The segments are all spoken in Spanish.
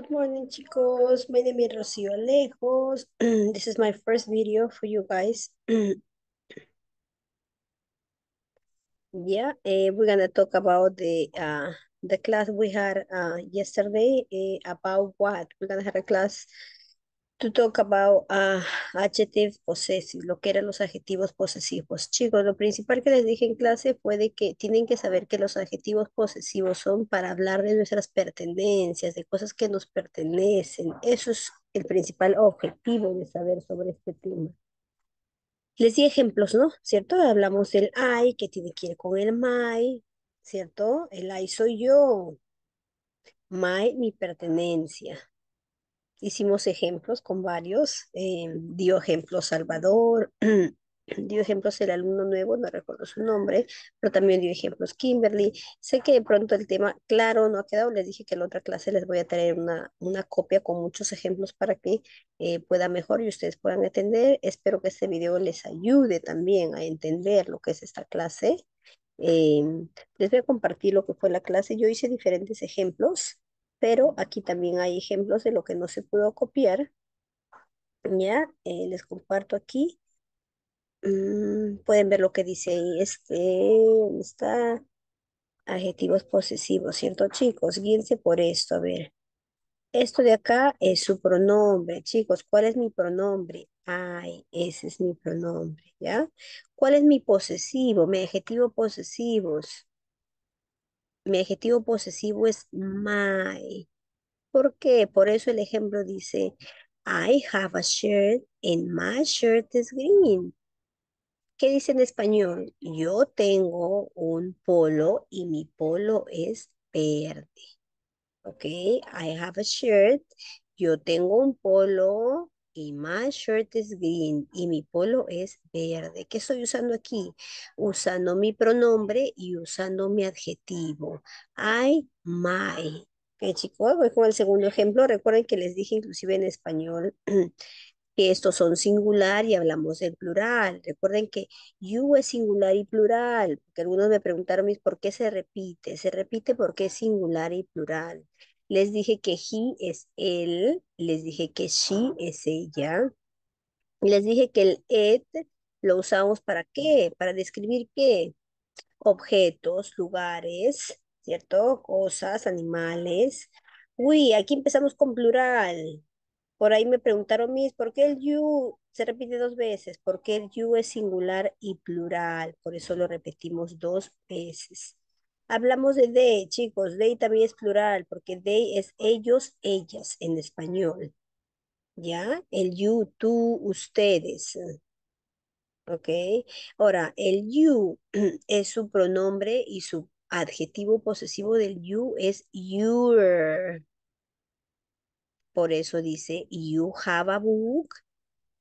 Good morning, chicos. My name is Rocio Alejos. this is my first video for you guys. yeah, uh, we're gonna talk about the uh, the class we had uh, yesterday. Uh, about what we're gonna have a class to talk about uh, adjective possessive, lo que eran los adjetivos posesivos. Chicos, lo principal que les dije en clase fue de que tienen que saber que los adjetivos posesivos son para hablar de nuestras pertenencias, de cosas que nos pertenecen. Eso es el principal objetivo de saber sobre este tema. Les di ejemplos, ¿no? ¿Cierto? Hablamos del I, que tiene que ir con el my, ¿cierto? El I soy yo. My, mi pertenencia hicimos ejemplos con varios, eh, dio ejemplos Salvador, dio ejemplos el alumno nuevo, no recuerdo su nombre, pero también dio ejemplos Kimberly. Sé que de pronto el tema, claro, no ha quedado, les dije que en la otra clase les voy a traer una, una copia con muchos ejemplos para que eh, pueda mejor y ustedes puedan entender. Espero que este video les ayude también a entender lo que es esta clase. Eh, les voy a compartir lo que fue la clase. Yo hice diferentes ejemplos pero aquí también hay ejemplos de lo que no se pudo copiar. Ya, eh, les comparto aquí. Mm, pueden ver lo que dice ahí. Este, está? Adjetivos posesivos, ¿cierto, chicos? Guíense por esto, a ver. Esto de acá es su pronombre, chicos. ¿Cuál es mi pronombre? Ay, ese es mi pronombre, ¿ya? ¿Cuál es mi posesivo, mi adjetivo posesivos? mi adjetivo posesivo es my. ¿Por qué? Por eso el ejemplo dice, I have a shirt and my shirt is green. ¿Qué dice en español? Yo tengo un polo y mi polo es verde. ¿Ok? I have a shirt. Yo tengo un polo y my shirt is green y mi polo es verde. ¿Qué estoy usando aquí? Usando mi pronombre y usando mi adjetivo. I, my. chicos, voy con el segundo ejemplo. Recuerden que les dije inclusive en español que estos son singular y hablamos del plural. Recuerden que you es singular y plural, porque algunos me preguntaron por qué se repite. Se repite porque es singular y plural. Les dije que he es él, les dije que she es ella. Les dije que el it lo usamos para qué, para describir qué, objetos, lugares, ¿cierto? Cosas, animales. Uy, aquí empezamos con plural. Por ahí me preguntaron, mis, ¿por qué el you se repite dos veces? Porque el you es singular y plural, por eso lo repetimos dos veces. Hablamos de they, chicos. They también es plural, porque they es ellos, ellas en español. ¿Ya? El you, tú, ustedes. ¿Ok? Ahora, el you es su pronombre y su adjetivo posesivo del you es your. Por eso dice, you have a book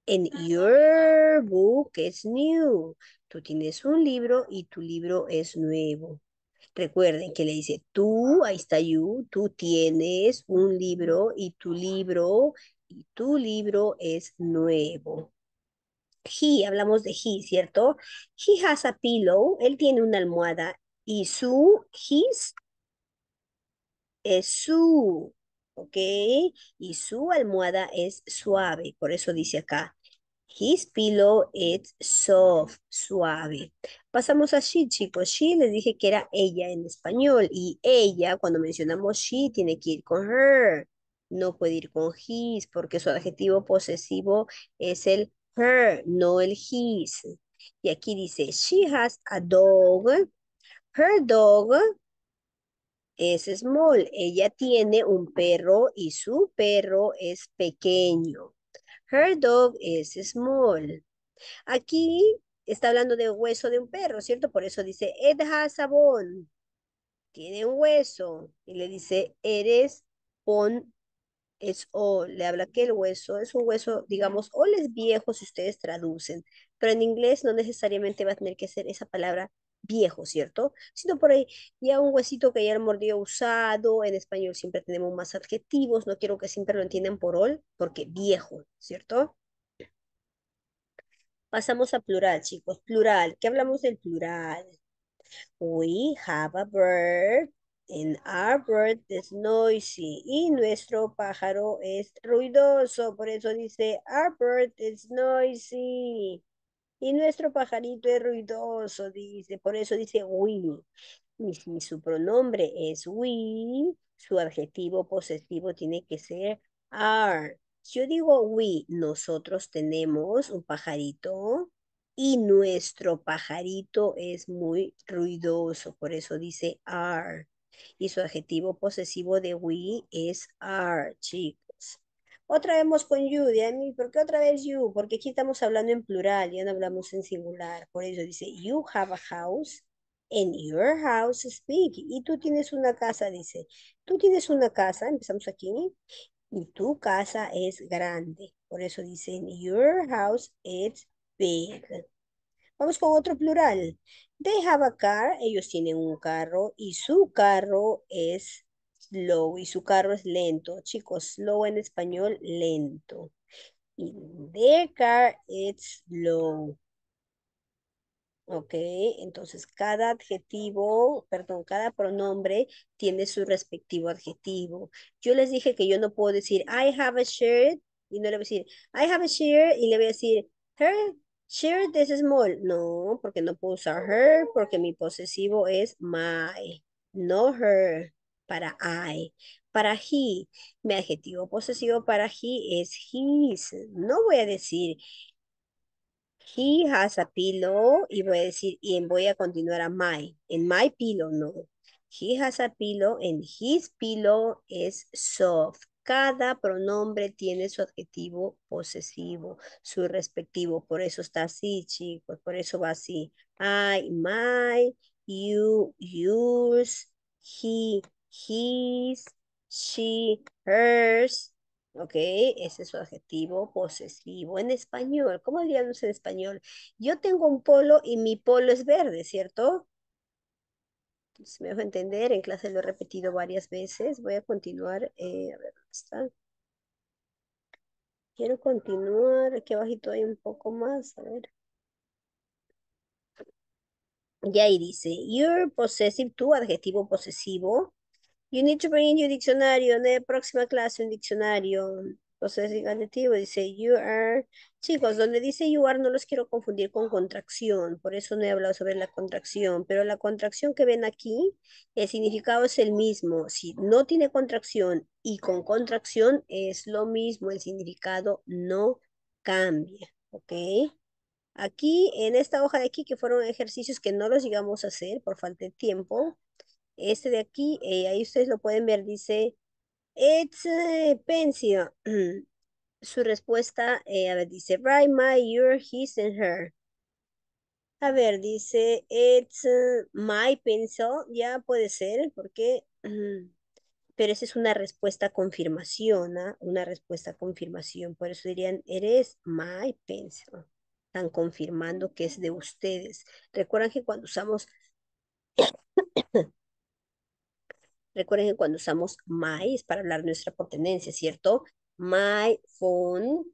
and your book is new. Tú tienes un libro y tu libro es nuevo. Recuerden que le dice, tú, ahí está you, tú tienes un libro y tu libro, y tu libro es nuevo. He, hablamos de he, ¿cierto? He has a pillow, él tiene una almohada y su, his, es su, ¿ok? Y su almohada es suave, por eso dice acá, His pillow is soft, suave. Pasamos a she, chicos. She les dije que era ella en español. Y ella, cuando mencionamos she, tiene que ir con her. No puede ir con his, porque su adjetivo posesivo es el her, no el his. Y aquí dice, she has a dog. Her dog es small. Ella tiene un perro y su perro es pequeño. Her dog is small. Aquí está hablando de hueso de un perro, ¿cierto? Por eso dice, it has a Tiene un hueso. Y le dice, eres pon, es o. Le habla que el hueso es un hueso, digamos, o les viejo si ustedes traducen. Pero en inglés no necesariamente va a tener que ser esa palabra viejo, ¿cierto? Sino por ahí ya un huesito que ya el mordió usado, en español siempre tenemos más adjetivos, no quiero que siempre lo entiendan por ol, porque viejo, ¿cierto? Pasamos a plural, chicos, plural. ¿Qué hablamos del plural? We have a bird, and our bird is noisy. Y nuestro pájaro es ruidoso, por eso dice our bird is noisy. Y nuestro pajarito es ruidoso, dice, por eso dice we. Y si su pronombre es we, su adjetivo posesivo tiene que ser are. Si yo digo we, nosotros tenemos un pajarito y nuestro pajarito es muy ruidoso, por eso dice are. Y su adjetivo posesivo de we es are, chicos. Otra vez con you, ¿por qué otra vez you? Porque aquí estamos hablando en plural, ya no hablamos en singular. Por eso dice, you have a house, and your house is big. Y tú tienes una casa, dice. Tú tienes una casa, empezamos aquí, y tu casa es grande. Por eso dicen, your house is big. Vamos con otro plural. They have a car, ellos tienen un carro, y su carro es y su carro es lento. Chicos, slow en español, lento. Y their car it's slow. Ok, entonces cada adjetivo, perdón, cada pronombre tiene su respectivo adjetivo. Yo les dije que yo no puedo decir I have a shirt y no le voy a decir I have a shirt y le voy a decir her shirt is small. No, porque no puedo usar her porque mi posesivo es my, no her para I. Para he, mi adjetivo posesivo para he es his. No voy a decir he has a pillow y voy a decir, y voy a continuar a my. En my pillow, no. He has a pillow and his pillow es soft. Cada pronombre tiene su adjetivo posesivo, su respectivo. Por eso está así, chicos. Por eso va así. I, my, you, yours, he, his, she, hers. ¿Ok? Ese es su adjetivo posesivo en español. ¿Cómo diríamos en español? Yo tengo un polo y mi polo es verde, ¿cierto? Entonces me dejo entender, en clase lo he repetido varias veces. Voy a continuar. Eh, a ver, ¿dónde está? Quiero continuar. Aquí abajito hay un poco más. A ver. Y ahí dice, your possessive, tu adjetivo posesivo You need to bring in your dictionary. En la próxima clase, un diccionario. Entonces, el adjetivo dice you are. Chicos, donde dice you are no los quiero confundir con contracción. Por eso no he hablado sobre la contracción. Pero la contracción que ven aquí, el significado es el mismo. Si no tiene contracción y con contracción es lo mismo. El significado no cambia. ¿Ok? Aquí, en esta hoja de aquí, que fueron ejercicios que no los llegamos a hacer por falta de tiempo, este de aquí, eh, ahí ustedes lo pueden ver, dice, it's pensio. Su respuesta, eh, a ver, dice, right, my, your, his, and her. A ver, dice, it's eh, my pencil, ya puede ser, porque, pero esa es una respuesta confirmación, ¿ah? una respuesta confirmación, por eso dirían, eres my pencil. Están confirmando que es de ustedes. recuerden que cuando usamos Recuerden que cuando usamos my es para hablar nuestra pertenencia, ¿cierto? My phone,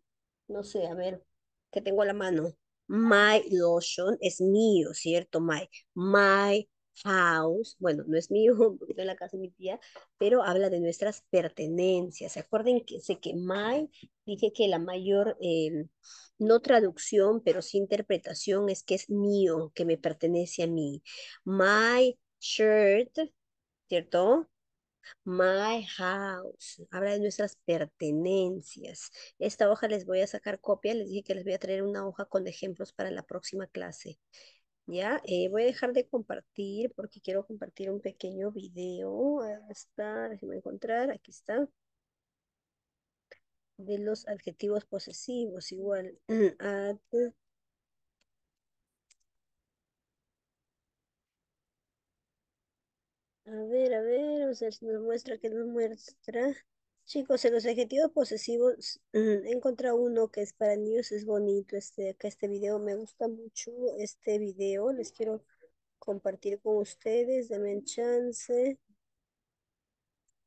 no sé, a ver, ¿qué tengo a la mano? My lotion es mío, ¿cierto? My, my house, bueno, no es mío, porque en la casa de mi tía, pero habla de nuestras pertenencias. ¿Se acuerdan que sé que my, dije que la mayor, em, no traducción, pero sí interpretación es que es mío, que me pertenece a mí. My shirt, ¿cierto? My house, habla de nuestras pertenencias. Esta hoja les voy a sacar copia, les dije que les voy a traer una hoja con ejemplos para la próxima clase. Ya, eh, voy a dejar de compartir porque quiero compartir un pequeño video. Ahí está, a encontrar, aquí está. De los adjetivos posesivos, igual. Ah, A ver, a ver, o sea, nos muestra que nos muestra. Chicos, en los adjetivos posesivos mm, he encontrado uno que es para niños, es bonito, este, que este video me gusta mucho, este video, les quiero compartir con ustedes, denme chance.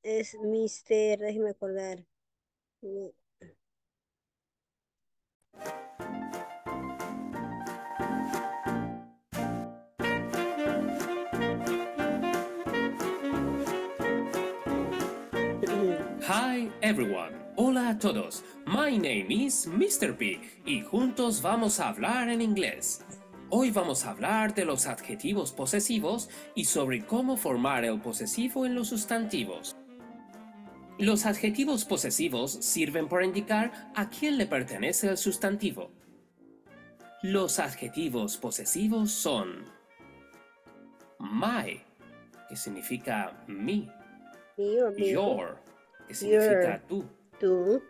Es Mister, déjenme acordar. Hi everyone. Hola a todos. My name is Mr. P y juntos vamos a hablar en inglés. Hoy vamos a hablar de los adjetivos posesivos y sobre cómo formar el posesivo en los sustantivos. Los adjetivos posesivos sirven para indicar a quién le pertenece el sustantivo. Los adjetivos posesivos son my, que significa mi, your, que significa tú.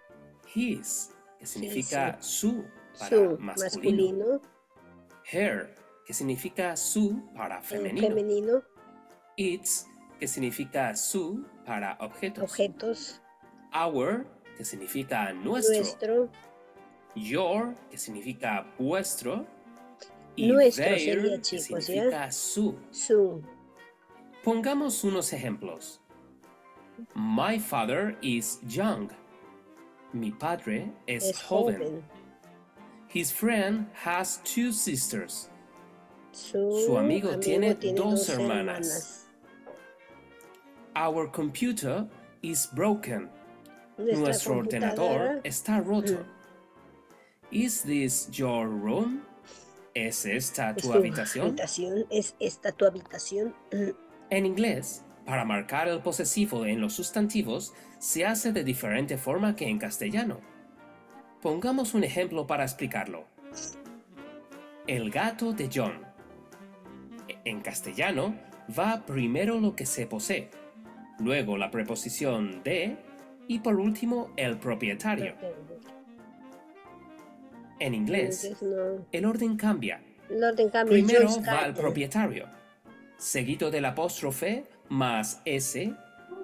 His, que significa su para masculino. Her, que significa su para mm, femenino. Its, que significa su para objetos. Our, que significa nuestro. Your, que significa vuestro. Y nuestro que significa Su. Pongamos unos ejemplos. My father is young. Mi padre es, es joven. joven. His friend has two sisters. Su, Su amigo, amigo, tiene, tiene dos, dos hermanas. hermanas. Our computer is broken. Nuestro ordenador está roto. Mm. Is this your room? ¿Es esta tu ¿Es habitación? habitación? ¿Es esta tu habitación? Mm. En inglés, para marcar el posesivo en los sustantivos se hace de diferente forma que en castellano. Pongamos un ejemplo para explicarlo. El gato de John. En castellano, va primero lo que se posee, luego la preposición de y por último el propietario. En inglés, el orden cambia. Primero va el propietario, seguido del apóstrofe más S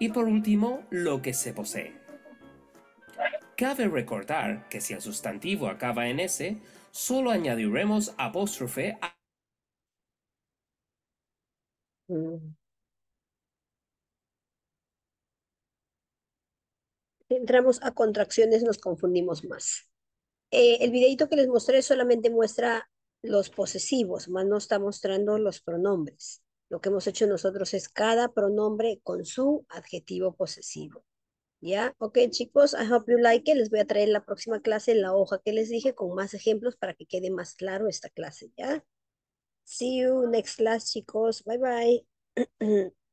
y por último lo que se posee. Cabe recordar que si el sustantivo acaba en S, solo añadiremos apóstrofe a... Entramos a contracciones, nos confundimos más. Eh, el videito que les mostré solamente muestra los posesivos, más no está mostrando los pronombres. Lo que hemos hecho nosotros es cada pronombre con su adjetivo posesivo. ¿Ya? Ok, chicos, I hope you like it. Les voy a traer la próxima clase en la hoja que les dije con más ejemplos para que quede más claro esta clase, ¿ya? See you next class, chicos. Bye, bye.